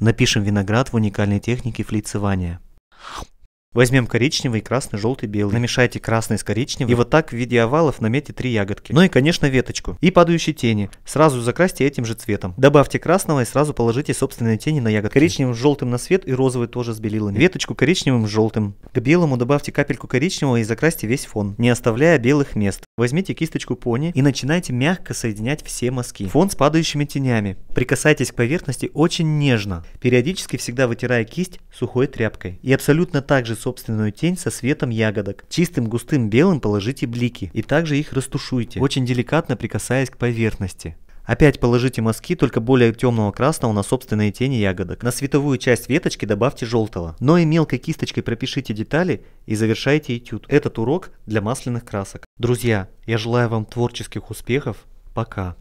Напишем виноград в уникальной технике флицевания. Возьмем коричневый, красный, желтый, белый. Намешайте красный с коричневым. И вот так в виде овалов наметьте три ягодки. Ну и, конечно, веточку. И падающие тени. Сразу закрасьте этим же цветом. Добавьте красного и сразу положите собственные тени на ягодки. Коричневым желтым на свет и розовый тоже с белилами. Веточку коричневым желтым. К белому добавьте капельку коричневого и закрасьте весь фон, не оставляя белых мест. Возьмите кисточку пони и начинайте мягко соединять все мазки. Фон с падающими тенями. Прикасайтесь к поверхности очень нежно, периодически всегда вытирая кисть сухой тряпкой. И абсолютно так же собственную тень со светом ягодок. Чистым густым белым положите блики и также их растушуйте, очень деликатно прикасаясь к поверхности. Опять положите мазки, только более темного красного на собственные тени ягодок. На световую часть веточки добавьте желтого. Но и мелкой кисточкой пропишите детали и завершайте этюд. Этот урок для масляных красок. Друзья, я желаю вам творческих успехов. Пока.